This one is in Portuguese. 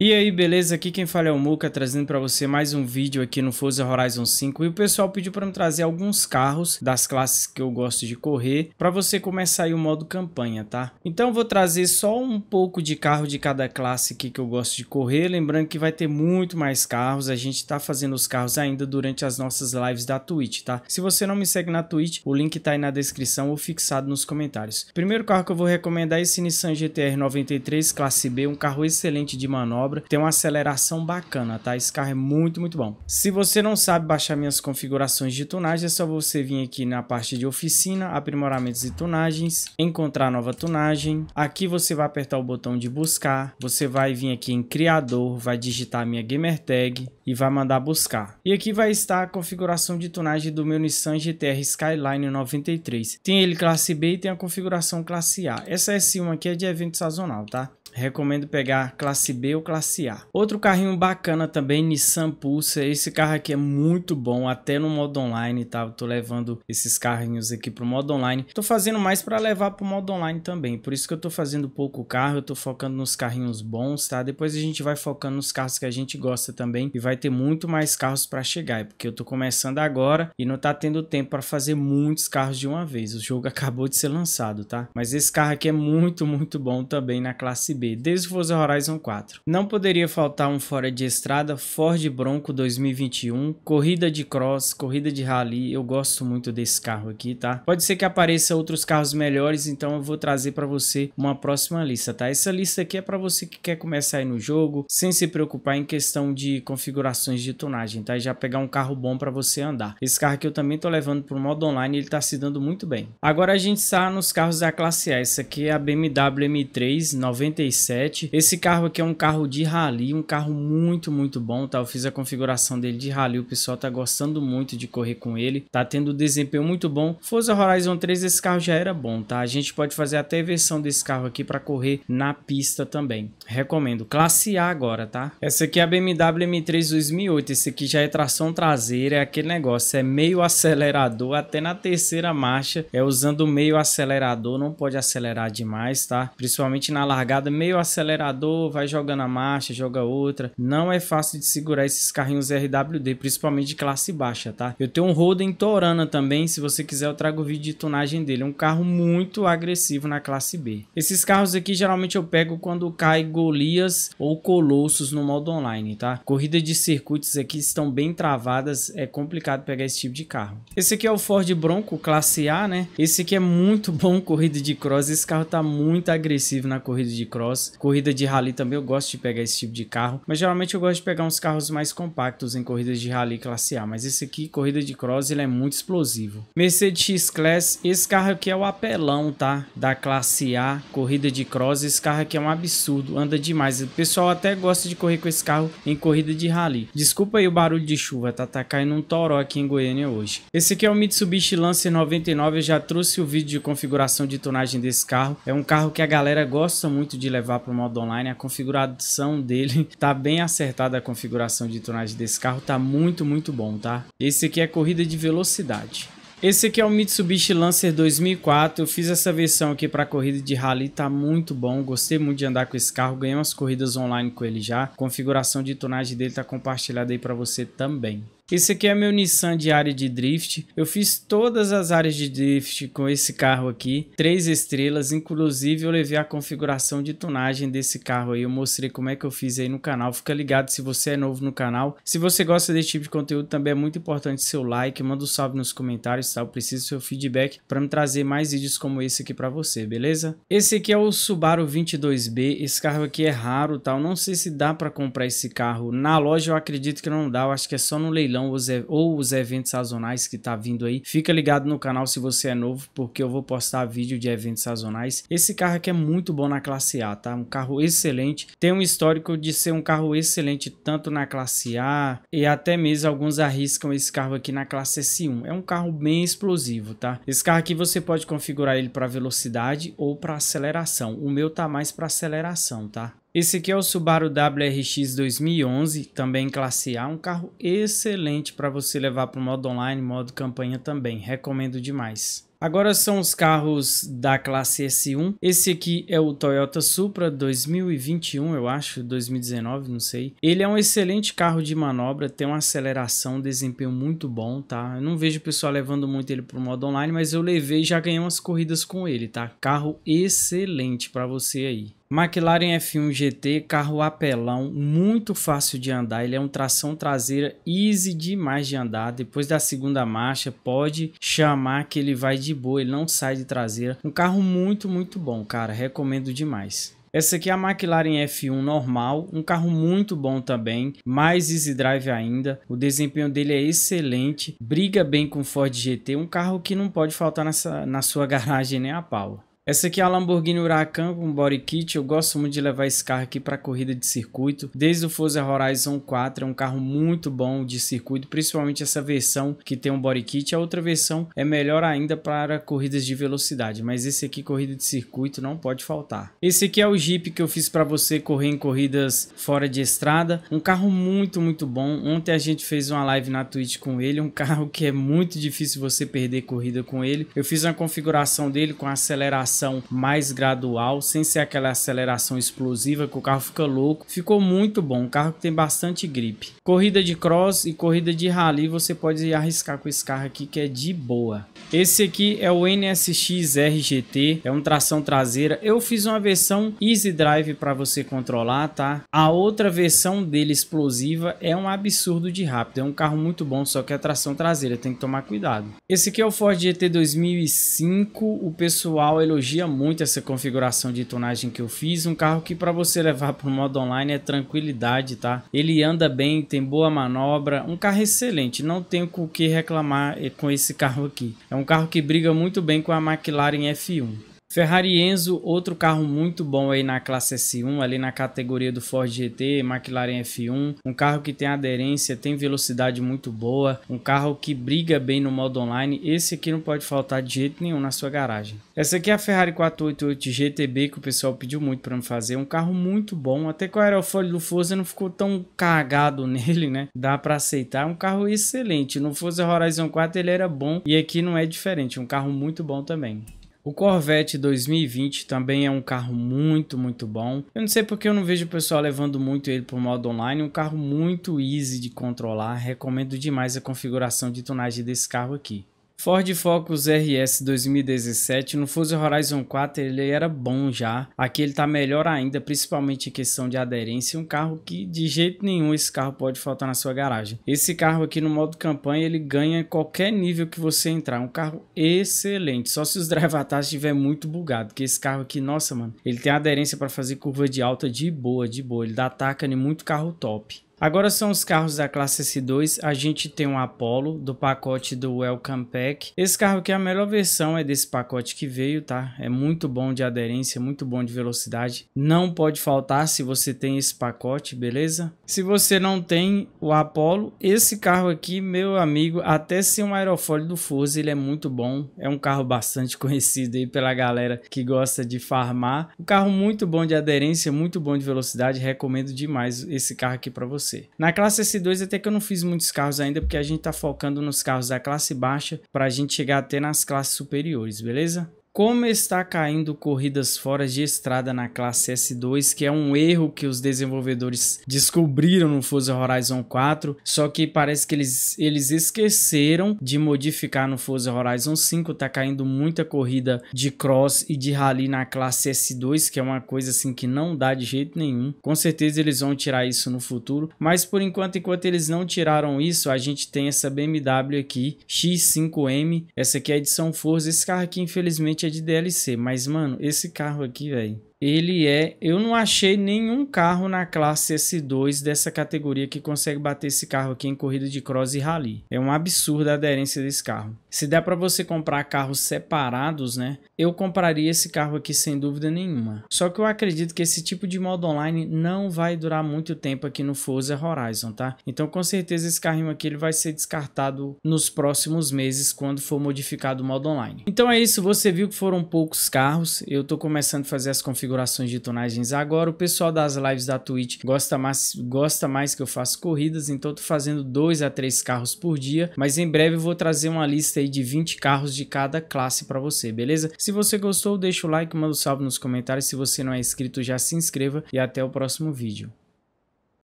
E aí, beleza? Aqui quem fala é o Muca, trazendo para você mais um vídeo aqui no Forza Horizon 5. E o pessoal pediu para me trazer alguns carros das classes que eu gosto de correr, para você começar aí o modo campanha, tá? Então vou trazer só um pouco de carro de cada classe aqui que eu gosto de correr, lembrando que vai ter muito mais carros, a gente tá fazendo os carros ainda durante as nossas lives da Twitch, tá? Se você não me segue na Twitch, o link tá aí na descrição ou fixado nos comentários. Primeiro carro que eu vou recomendar é esse Nissan GTR 93 classe B, um carro excelente de manobra obra. Tem uma aceleração bacana, tá? Esse carro é muito, muito bom. Se você não sabe baixar minhas configurações de tunagem, é só você vir aqui na parte de oficina, aprimoramentos e tunagens, encontrar nova tunagem. Aqui você vai apertar o botão de buscar, você vai vir aqui em criador, vai digitar minha gamer tag e vai mandar buscar. E aqui vai estar a configuração de tunagem do meu Nissan GTR Skyline 93. Tem ele classe B e tem a configuração classe A. Essa S1 aqui é de evento sazonal, tá? Recomendo pegar classe B ou classe a. Outro carrinho bacana também, Nissan Pulsar. Esse carro aqui é muito bom, até no modo online, tá? Eu tô levando esses carrinhos aqui pro modo online. Tô fazendo mais para levar pro modo online também. Por isso que eu tô fazendo pouco carro, eu tô focando nos carrinhos bons, tá? Depois a gente vai focando nos carros que a gente gosta também e vai ter muito mais carros para chegar, porque eu tô começando agora e não tá tendo tempo para fazer muitos carros de uma vez. O jogo acabou de ser lançado, tá? Mas esse carro aqui é muito, muito bom também na classe B, desde o Forza Horizon 4. Não poderia faltar um fora de estrada Ford Bronco 2021, corrida de cross, corrida de rally. Eu gosto muito desse carro aqui, tá? Pode ser que apareça outros carros melhores, então eu vou trazer para você uma próxima lista, tá? Essa lista aqui é para você que quer começar aí no jogo, sem se preocupar em questão de configurações de tonagem, tá? E já pegar um carro bom para você andar. Esse carro aqui eu também tô levando pro modo online, ele tá se dando muito bem. Agora a gente está nos carros da classe A. Essa aqui é a BMW M3 97. Esse carro aqui é um carro de de rally, um carro muito, muito bom, tá? Eu fiz a configuração dele de rally, o pessoal tá gostando muito de correr com ele, tá tendo desempenho muito bom. Forza Horizon 3, esse carro já era bom, tá? A gente pode fazer até versão desse carro aqui para correr na pista também. Recomendo. Classe A agora, tá? Essa aqui é a BMW M3 2008, esse aqui já é tração traseira, é aquele negócio, é meio acelerador, até na terceira marcha, é usando meio acelerador, não pode acelerar demais, tá? Principalmente na largada, meio acelerador, vai jogando a marcha, joga outra. Não é fácil de segurar esses carrinhos RWD, principalmente de classe baixa, tá? Eu tenho um Roden Torana também, se você quiser eu trago o vídeo de tonagem dele. É um carro muito agressivo na classe B. Esses carros aqui geralmente eu pego quando cai Golias ou Colossos no modo online, tá? Corrida de circuitos aqui estão bem travadas, é complicado pegar esse tipo de carro. Esse aqui é o Ford Bronco classe A, né? Esse aqui é muito bom corrida de cross, esse carro tá muito agressivo na corrida de cross. Corrida de rally também eu gosto de pegar pegar esse tipo de carro, mas geralmente eu gosto de pegar uns carros mais compactos em corridas de rally classe A, mas esse aqui, corrida de cross, ele é muito explosivo. Mercedes X-Class, esse carro aqui é o apelão, tá? Da classe A, corrida de cross, esse carro aqui é um absurdo, anda demais. O pessoal até gosta de correr com esse carro em corrida de rally. Desculpa aí o barulho de chuva, tá, tá caindo um toró aqui em Goiânia hoje. Esse aqui é o Mitsubishi Lancer 99, eu já trouxe o vídeo de configuração de tonagem desse carro. É um carro que a galera gosta muito de levar para o modo online, a configuração configuração dele tá bem acertada a configuração de tonagem desse carro, tá muito, muito bom, tá? Esse aqui é corrida de velocidade. Esse aqui é o Mitsubishi Lancer 2004, eu fiz essa versão aqui para corrida de rally, tá muito bom, gostei muito de andar com esse carro, ganhei umas corridas online com ele já, configuração de tonagem dele tá compartilhada aí para você também. Esse aqui é meu Nissan de área de drift. Eu fiz todas as áreas de drift com esse carro aqui, três estrelas, inclusive eu levei a configuração de tunagem desse carro aí, eu mostrei como é que eu fiz aí no canal. Fica ligado se você é novo no canal. Se você gosta desse tipo de conteúdo, também é muito importante seu like, manda um salve nos comentários, tá? Eu preciso do seu feedback para me trazer mais vídeos como esse aqui para você, beleza? Esse aqui é o Subaru 22B. Esse carro aqui é raro, tá? Eu não sei se dá para comprar esse carro na loja, eu acredito que não dá. Eu acho que é só no leilão leilão os, ou os eventos sazonais que tá vindo aí. Fica ligado no canal se você é novo, porque eu vou postar vídeo de eventos sazonais. Esse carro aqui é muito bom na classe A, tá? Um carro excelente. Tem um histórico de ser um carro excelente tanto na classe A e até mesmo alguns arriscam esse carro aqui na classe S1. É um carro bem explosivo, tá? Esse carro aqui você pode configurar ele para velocidade ou para aceleração. O meu tá mais para aceleração, tá? Esse aqui é o Subaru WRX 2011, também classe A, um carro excelente para você levar para o modo online, modo campanha também, recomendo demais. Agora são os carros da classe S1. Esse aqui é o Toyota Supra 2021, eu acho, 2019, não sei. Ele é um excelente carro de manobra, tem uma aceleração, um desempenho muito bom, tá? Eu não vejo o pessoal levando muito ele o modo online, mas eu levei e já ganhei umas corridas com ele, tá? Carro excelente para você aí. McLaren F1 GT, carro apelão, muito fácil de andar, ele é um tração traseira easy demais de andar, depois da segunda marcha pode chamar que ele vai de boa, ele não sai de traseira, um carro muito, muito bom, cara, recomendo demais. Essa aqui é a McLaren F1 normal, um carro muito bom também, mais easy drive ainda. O desempenho dele é excelente, briga bem com o Ford GT, um carro que não pode faltar nessa, na sua garagem nem a pau. Essa aqui é a Lamborghini Huracan com body kit. Eu gosto muito de levar esse carro aqui para corrida de circuito. Desde o Forza Horizon 4 é um carro muito bom de circuito, principalmente essa versão que tem um body kit. A outra versão é melhor ainda para corridas de velocidade, mas esse aqui corrida de circuito não pode faltar. Esse aqui é o Jeep que eu fiz para você correr em corridas fora de estrada. Um carro muito, muito bom. Ontem a gente fez uma live na Twitch com ele, um carro que é muito difícil você perder corrida com ele. Eu fiz uma configuração dele com aceleração aceleração mais gradual, sem ser aquela aceleração explosiva que o carro fica louco. Ficou muito bom, um carro que tem bastante gripe. Corrida de cross e corrida de rally você pode arriscar com esse carro aqui que é de boa. Esse aqui é o NSX RGT, é um tração traseira. Eu fiz uma versão Easy Drive para você controlar, tá? A outra versão dele explosiva é um absurdo de rápido, é um carro muito bom, só que é tração traseira, tem que tomar cuidado. Esse aqui é o Ford GT 2005, o pessoal elogia elogia muito essa configuração de tonagem que eu fiz. Um carro que para você levar para o modo online é tranquilidade, tá? Ele anda bem, tem boa manobra, um carro excelente. Não tenho com o que reclamar eh, com esse carro aqui. É um carro que briga muito bem com a McLaren F1. Ferrari Enzo, outro carro muito bom aí na classe S1, ali na categoria do Ford GT, McLaren F1, um carro que tem aderência, tem velocidade muito boa, um carro que briga bem no modo online, esse aqui não pode faltar de jeito nenhum na sua garagem. Essa aqui é a Ferrari 488 GTB que o pessoal pediu muito para me fazer, um carro muito bom, até que o aerofólio do Forza não ficou tão cagado nele, né? Dá para aceitar, um carro excelente, no Forza Horizon 4 ele era bom e aqui não é diferente, um carro muito bom também. O Corvette 2020 também é um carro muito, muito bom. Eu não sei porque eu não vejo o pessoal levando muito ele para o modo online. Um carro muito easy de controlar. Recomendo demais a configuração de tonagem desse carro aqui. Ford Focus RS 2017 no Fuso Horizon 4 ele era bom já, aqui ele tá melhor ainda, principalmente em questão de aderência, um carro que de jeito nenhum esse carro pode faltar na sua garagem. Esse carro aqui no modo campanha ele ganha qualquer nível que você entrar, um carro excelente, só se os drive atrás estiver muito bugado, que esse carro aqui, nossa mano, ele tem aderência para fazer curva de alta de boa, de boa, ele dá taca em muito carro top. Agora são os carros da classe S2, a gente tem um Apollo do pacote do Welcome Pack. Esse carro aqui é a melhor versão, é desse pacote que veio, tá? É muito bom de aderência, muito bom de velocidade. Não pode faltar se você tem esse pacote, beleza? Se você não tem o Apollo, esse carro aqui, meu amigo, até sem um aerofólio do Forza, ele é muito bom. É um carro bastante conhecido aí pela galera que gosta de farmar. Um carro muito bom de aderência, muito bom de velocidade, recomendo demais esse carro aqui para você você. Na classe S2 até que eu não fiz muitos carros ainda, porque a gente tá focando nos carros da classe baixa para a gente chegar até nas classes superiores, beleza? como está caindo corridas fora de estrada na classe S2, que é um erro que os desenvolvedores descobriram no Forza Horizon 4, só que parece que eles, eles esqueceram de modificar no Forza Horizon 5, tá caindo muita corrida de cross e de rally na classe S2, que é uma coisa assim que não dá de jeito nenhum. Com certeza eles vão tirar isso no futuro, mas por enquanto, enquanto eles não tiraram isso, a gente tem essa BMW aqui, X5M, essa aqui é a edição Forza, esse carro aqui infelizmente é de DLC, mas, mano, esse carro aqui, velho ele é. Eu não achei nenhum carro na classe S2 dessa categoria que consegue bater esse carro aqui em corrida de cross e rally. É um absurdo a aderência desse carro. Se der para você comprar carros separados, né? Eu compraria esse carro aqui sem dúvida nenhuma. Só que eu acredito que esse tipo de modo online não vai durar muito tempo aqui no Forza Horizon, tá? Então com certeza esse carrinho aqui ele vai ser descartado nos próximos meses quando for modificado o modo online. Então é isso, você viu que foram poucos carros. Eu tô começando a fazer as configurações configurações de tonagens agora. O pessoal das lives da Twitch gosta mais, gosta mais que eu faça corridas, então tô fazendo dois a três carros por dia, mas em breve vou trazer uma lista aí de 20 carros de cada classe para você, beleza? Se você gostou, deixa o like, manda um salve nos comentários. Se você não é inscrito, já se inscreva e até o próximo vídeo.